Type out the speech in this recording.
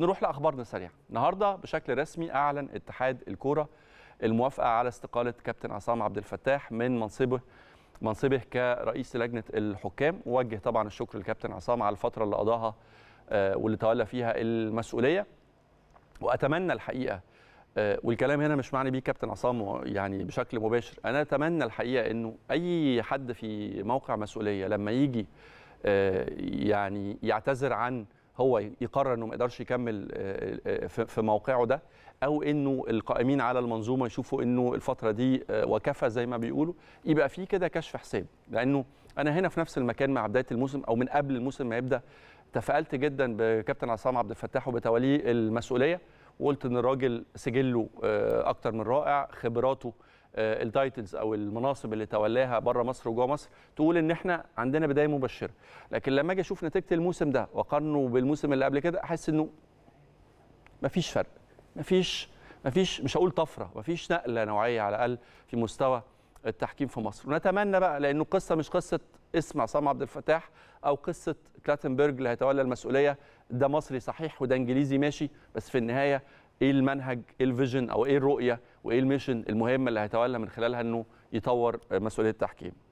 نروح لاخبارنا سريعا النهارده بشكل رسمي اعلن اتحاد الكوره الموافقه على استقاله كابتن عصام عبد الفتاح من منصبه منصبه كرئيس لجنه الحكام ووجه طبعا الشكر للكابتن عصام على الفتره اللي قضاها آه، واللي تولى فيها المسؤوليه واتمنى الحقيقه آه، والكلام هنا مش معني بيه كابتن عصام يعني بشكل مباشر انا اتمنى الحقيقه انه اي حد في موقع مسؤوليه لما يجي آه، يعني يعتذر عن هو يقرر انه ما يقدرش يكمل آه، آه، في موقعه ده او انه القائمين على المنظومه يشوفوا انه الفتره دي آه، وكفى زي ما بيقولوا يبقى في كده كشف حساب لانه انا هنا في نفس المكان مع بدايه الموسم او من قبل الموسم ما يبدا تفائلت جدا بكابتن عصام عبد الفتاح وبتوليه المسؤوليه وقلت ان الراجل سجله آه، اكتر من رائع خبراته آه، التايتلز او المناصب اللي تولاها بره مصر وجوه مصر تقول ان احنا عندنا بدايه مبشره لكن لما اجي اشوف نتيجه الموسم ده واقارنه بالموسم اللي قبل كده احس انه مفيش فرق مفيش مفيش مش هقول طفره مفيش نقله نوعيه على الاقل في مستوى التحكيم في مصر ونتمنى بقى لانه القصه مش قصه اسم عصام عبد الفتاح او قصه كلاتنبرج اللي هيتولى المسؤوليه ده مصري صحيح وده انجليزي ماشي بس في النهايه ايه المنهج ايه الفيجن او ايه الرؤيه وايه الميشن المهمه اللي هيتولى من خلالها انه يطور مسؤوليه التحكيم